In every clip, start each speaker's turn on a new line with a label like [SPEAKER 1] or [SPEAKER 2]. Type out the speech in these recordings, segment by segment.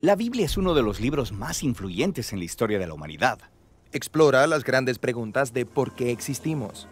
[SPEAKER 1] La Biblia es uno de los libros más influyentes en la historia de la humanidad. Explora las grandes preguntas de por qué existimos.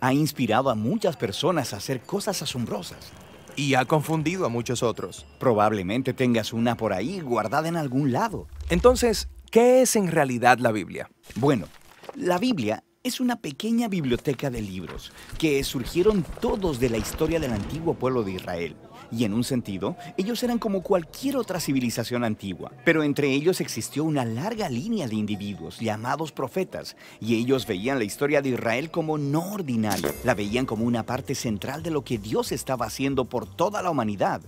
[SPEAKER 1] Ha inspirado a muchas personas a hacer cosas asombrosas. Y ha confundido a muchos otros. Probablemente tengas una por ahí guardada en algún lado. Entonces, ¿qué es en realidad la Biblia? Bueno, la Biblia es una pequeña biblioteca de libros que surgieron todos de la historia del antiguo pueblo de Israel. Y en un sentido, ellos eran como cualquier otra civilización antigua, pero entre ellos existió una larga línea de individuos llamados profetas, y ellos veían la historia de Israel como no ordinaria, la veían como una parte central de lo que Dios estaba haciendo por toda la humanidad.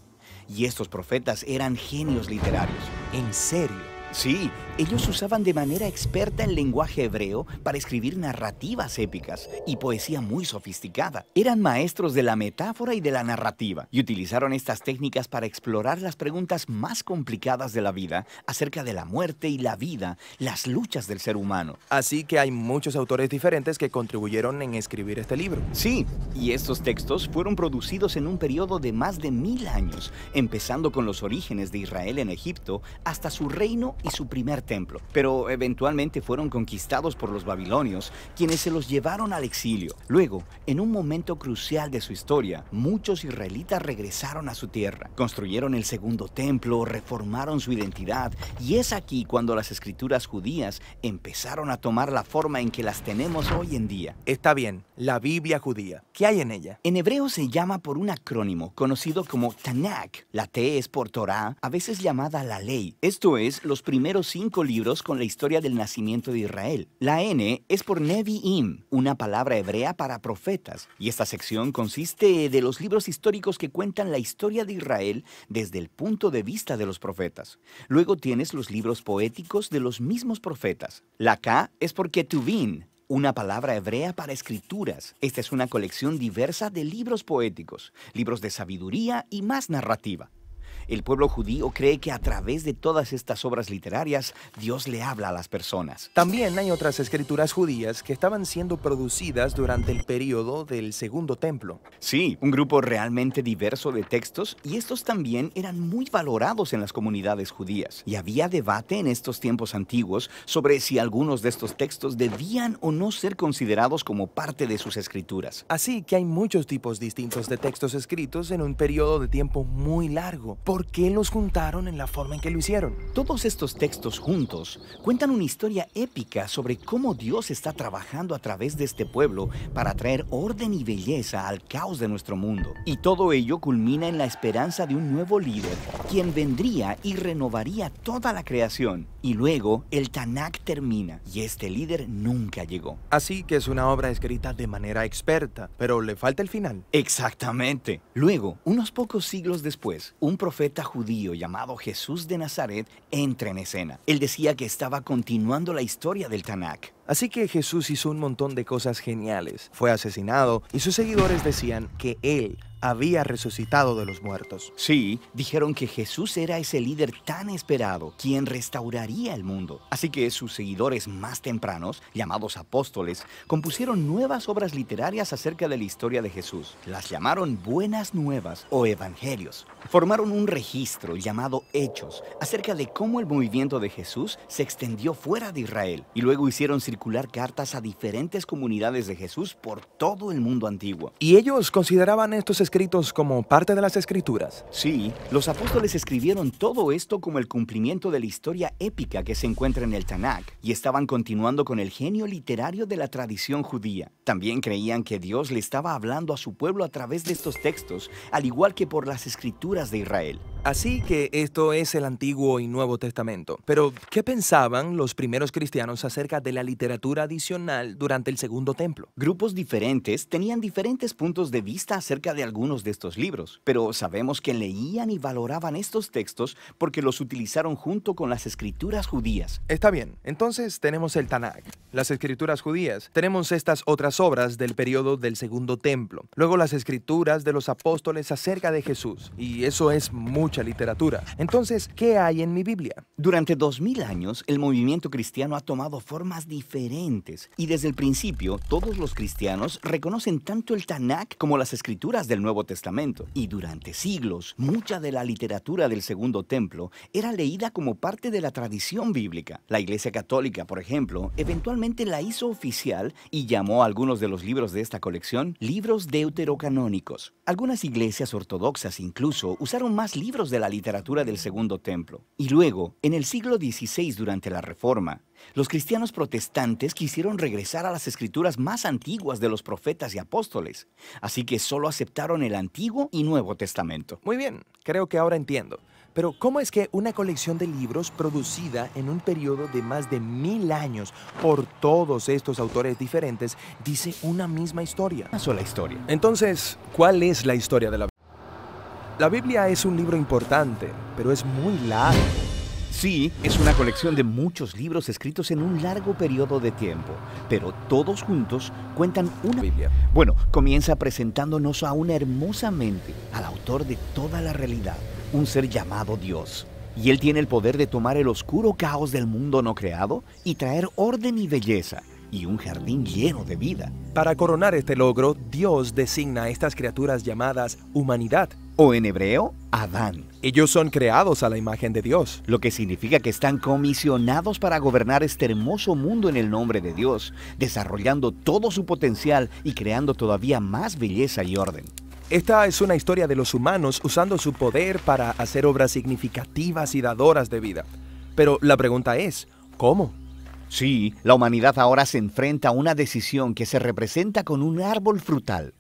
[SPEAKER 1] Y estos profetas eran genios literarios, en serio. Sí, ellos usaban de manera experta el lenguaje hebreo para escribir narrativas épicas y poesía muy sofisticada. Eran maestros de la metáfora y de la narrativa y utilizaron estas técnicas para explorar las preguntas más complicadas de la vida acerca de la muerte y la vida, las luchas del ser humano. Así que hay muchos autores diferentes que contribuyeron en escribir este libro. Sí, y estos textos fueron producidos en un periodo de más de mil años, empezando con los orígenes de Israel en Egipto hasta su reino y su primer templo, pero eventualmente fueron conquistados por los babilonios, quienes se los llevaron al exilio. Luego, en un momento crucial de su historia, muchos israelitas regresaron a su tierra, construyeron el segundo templo, reformaron su identidad, y es aquí cuando las escrituras judías empezaron a tomar la forma en que las tenemos hoy en día. Está bien, la Biblia judía. ¿Qué hay en ella? En hebreo se llama por un acrónimo conocido como Tanakh. La T es por Torah, a veces llamada la ley. Esto es, los primeros cinco libros con la historia del nacimiento de Israel. La N es por Nevi'im, una palabra hebrea para profetas, y esta sección consiste de los libros históricos que cuentan la historia de Israel desde el punto de vista de los profetas. Luego tienes los libros poéticos de los mismos profetas. La K es por Ketuvim, una palabra hebrea para escrituras. Esta es una colección diversa de libros poéticos, libros de sabiduría y más narrativa. El pueblo judío cree que a través de todas estas obras literarias Dios le habla a las personas. También hay otras escrituras judías que estaban siendo producidas durante el período del Segundo Templo. Sí, un grupo realmente diverso de textos y estos también eran muy valorados en las comunidades judías. Y había debate en estos tiempos antiguos sobre si algunos de estos textos debían o no ser considerados como parte de sus escrituras. Así que hay muchos tipos distintos de textos escritos en un periodo de tiempo muy largo por qué los juntaron en la forma en que lo hicieron. Todos estos textos juntos cuentan una historia épica sobre cómo Dios está trabajando a través de este pueblo para traer orden y belleza al caos de nuestro mundo. Y todo ello culmina en la esperanza de un nuevo líder, quien vendría y renovaría toda la creación. Y luego el Tanakh termina y este líder nunca llegó. Así que es una obra escrita de manera experta, pero le falta el final. Exactamente. Luego, unos pocos siglos después, un profeta judío llamado Jesús de Nazaret entra en escena. Él decía que estaba continuando la historia del Tanakh. Así que Jesús hizo un montón de cosas geniales. Fue asesinado y sus seguidores decían que él había resucitado de los muertos. Sí, dijeron que Jesús era ese líder tan esperado, quien restauraría el mundo. Así que sus seguidores más tempranos, llamados apóstoles, compusieron nuevas obras literarias acerca de la historia de Jesús. Las llamaron Buenas Nuevas o Evangelios. Formaron un registro llamado Hechos acerca de cómo el movimiento de Jesús se extendió fuera de Israel y luego hicieron circular cartas a diferentes comunidades de Jesús por todo el mundo antiguo. Y ellos consideraban estos escritos como parte de las escrituras? Sí, los apóstoles escribieron todo esto como el cumplimiento de la historia épica que se encuentra en el Tanakh y estaban continuando con el genio literario de la tradición judía. También creían que Dios le estaba hablando a su pueblo a través de estos textos, al igual que por las escrituras de Israel. Así que esto es el Antiguo y Nuevo Testamento. Pero, ¿qué pensaban los primeros cristianos acerca de la literatura adicional durante el Segundo Templo? Grupos diferentes tenían diferentes puntos de vista acerca de algunos de estos libros, pero sabemos que leían y valoraban estos textos porque los utilizaron junto con las escrituras judías. Está bien, entonces tenemos el Tanakh, las escrituras judías, tenemos estas otras obras del periodo del Segundo Templo, luego las escrituras de los apóstoles acerca de Jesús, y eso es mucha literatura. Entonces, ¿qué hay en mi Biblia? Durante dos mil años, el movimiento cristiano ha tomado formas diferentes, y desde el principio, todos los cristianos reconocen tanto el Tanakh como las escrituras del Nuevo Testamento, y durante siglos, mucha de la literatura del Segundo Templo era leída como parte de la tradición bíblica. La Iglesia Católica, por ejemplo, eventualmente la hizo oficial y llamó a algunos de los libros de esta colección libros deuterocanónicos. Algunas iglesias ortodoxas incluso usaron más libros de la literatura del Segundo Templo. Y luego, en el siglo XVI durante la Reforma, los cristianos protestantes quisieron regresar a las escrituras más antiguas de los profetas y apóstoles, así que solo aceptaron el Antiguo y Nuevo Testamento. Muy bien, creo que ahora entiendo. Pero ¿cómo es que una colección de libros producida en un periodo de más de mil años por todos estos autores diferentes dice una misma historia? Una sola historia. Entonces, ¿cuál es la historia de la Biblia? La Biblia es un libro importante, pero es muy largo. Sí, es una colección de muchos libros escritos en un largo periodo de tiempo, pero todos juntos cuentan una Biblia. Bueno, comienza presentándonos a una al autor de toda la realidad, un ser llamado Dios. Y Él tiene el poder de tomar el oscuro caos del mundo no creado y traer orden y belleza y un jardín lleno de vida. Para coronar este logro, Dios designa a estas criaturas llamadas humanidad. O en hebreo, Adán. Ellos son creados a la imagen de Dios. Lo que significa que están comisionados para gobernar este hermoso mundo en el nombre de Dios, desarrollando todo su potencial y creando todavía más belleza y orden. Esta es una historia de los humanos usando su poder para hacer obras significativas y dadoras de vida. Pero la pregunta es, ¿cómo? Sí, la humanidad ahora se enfrenta a una decisión que se representa con un árbol frutal.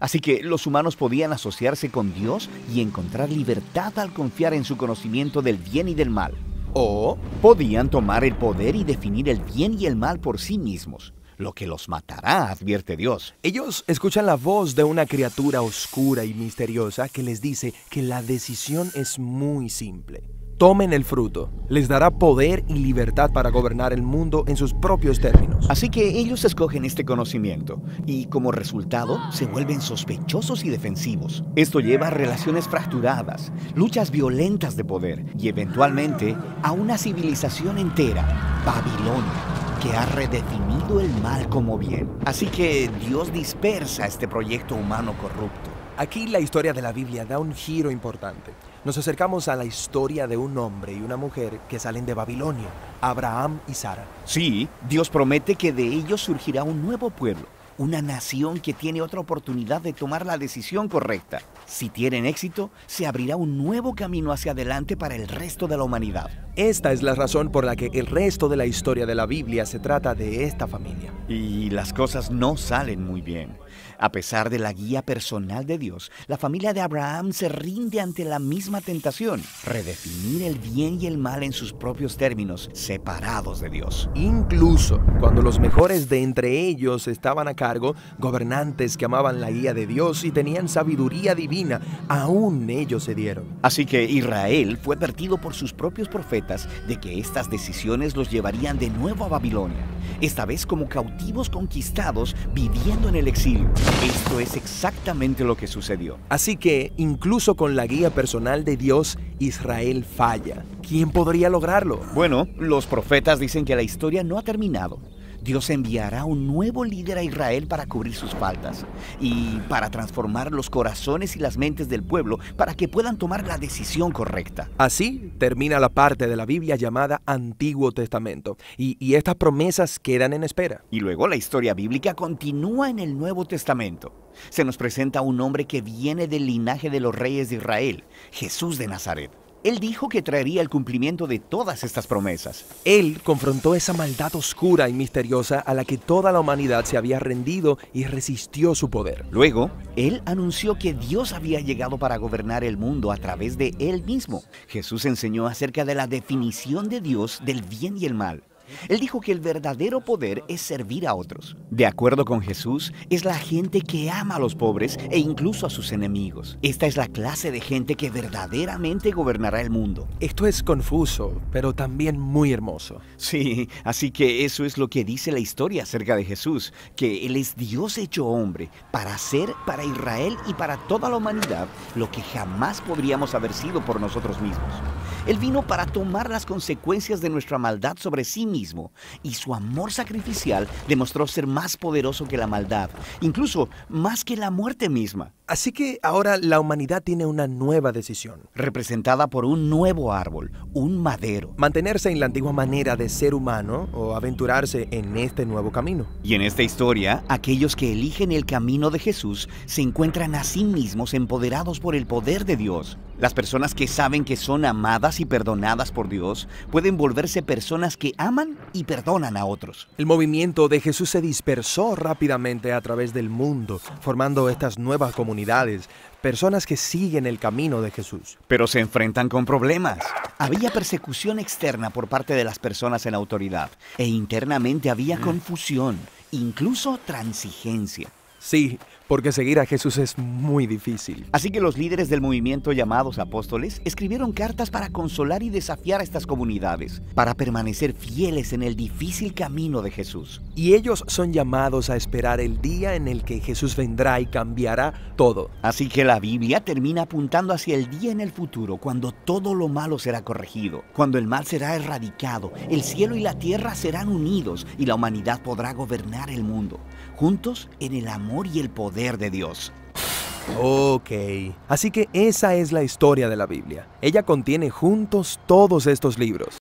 [SPEAKER 1] Así que los humanos podían asociarse con Dios y encontrar libertad al confiar en su conocimiento del bien y del mal. O podían tomar el poder y definir el bien y el mal por sí mismos lo que los matará, advierte Dios. Ellos escuchan la voz de una criatura oscura y misteriosa que les dice que la decisión es muy simple. Tomen el fruto, les dará poder y libertad para gobernar el mundo en sus propios términos. Así que ellos escogen este conocimiento y como resultado se vuelven sospechosos y defensivos. Esto lleva a relaciones fracturadas, luchas violentas de poder y eventualmente a una civilización entera, Babilonia que ha redefinido el mal como bien. Así que Dios dispersa este proyecto humano corrupto. Aquí la historia de la Biblia da un giro importante. Nos acercamos a la historia de un hombre y una mujer que salen de Babilonia, Abraham y Sara. Sí, Dios promete que de ellos surgirá un nuevo pueblo una nación que tiene otra oportunidad de tomar la decisión correcta. Si tienen éxito, se abrirá un nuevo camino hacia adelante para el resto de la humanidad. Esta es la razón por la que el resto de la historia de la Biblia se trata de esta familia. Y las cosas no salen muy bien. A pesar de la guía personal de Dios, la familia de Abraham se rinde ante la misma tentación, redefinir el bien y el mal en sus propios términos, separados de Dios. Incluso cuando los mejores de entre ellos estaban a cargo, gobernantes que amaban la guía de Dios y tenían sabiduría divina, aún ellos se dieron. Así que Israel fue advertido por sus propios profetas de que estas decisiones los llevarían de nuevo a Babilonia, esta vez como cautivos conquistados viviendo en el exilio. Esto es exactamente lo que sucedió. Así que, incluso con la guía personal de Dios, Israel falla. ¿Quién podría lograrlo? Bueno, los profetas dicen que la historia no ha terminado. Dios enviará un nuevo líder a Israel para cubrir sus faltas y para transformar los corazones y las mentes del pueblo para que puedan tomar la decisión correcta. Así termina la parte de la Biblia llamada Antiguo Testamento y, estas promesas quedan en espera. Y luego la historia bíblica continúa en el Nuevo Testamento. Se nos presenta un hombre que viene del linaje de los reyes de Israel, Jesús de Nazaret. Él dijo que traería el cumplimiento de todas estas promesas. Él confrontó esa maldad oscura y misteriosa a la que toda la humanidad se había rendido y resistió su poder. Luego, él anunció que Dios había llegado para gobernar el mundo a través de él mismo. Jesús enseñó acerca de la definición de Dios del bien y el mal. Él dijo que el verdadero poder es servir a otros. De acuerdo con Jesús, es la gente que ama a los pobres e incluso a sus enemigos. Esta es la clase de gente que verdaderamente gobernará el mundo. Esto es confuso, pero también muy hermoso. Sí, así que eso es lo que dice la historia acerca de Jesús, que Él es Dios hecho hombre para hacer para Israel y para toda la humanidad lo que jamás podríamos haber sido por nosotros mismos. Él vino para tomar las consecuencias de nuestra maldad sobre sí mismo y su amor sacrificial demostró ser más poderoso que la maldad, incluso más que la muerte misma. Así que ahora la humanidad tiene una nueva decisión. Representada por un nuevo árbol, un madero. Mantenerse en la antigua manera de ser humano o aventurarse en este nuevo camino. Y en esta historia, aquellos que eligen el camino de Jesús se encuentran a sí mismos empoderados por el poder de Dios. Las personas que saben que son amadas y perdonadas por Dios pueden volverse personas que aman y perdonan a otros. El movimiento de Jesús se dispersó rápidamente a través del mundo, formando estas nuevas comunidades, personas que siguen el camino de Jesús. Pero se enfrentan con problemas. Había persecución externa por parte de las personas en autoridad e internamente había mm. confusión, incluso transigencia. Sí, porque seguir a Jesús es muy difícil. Así que los líderes del movimiento llamados apóstoles escribieron cartas para consolar y desafiar a estas comunidades, para permanecer fieles en el difícil camino de Jesús. Y ellos son llamados a esperar el día en el que Jesús vendrá y cambiará todo. Así que la Biblia termina apuntando hacia el día en el futuro, cuando todo lo malo será corregido, cuando el mal será erradicado, el cielo y la tierra serán unidos y la humanidad podrá gobernar el mundo juntos en el amor y el poder de Dios. Ok, así que esa es la historia de la Biblia. Ella contiene juntos todos estos libros.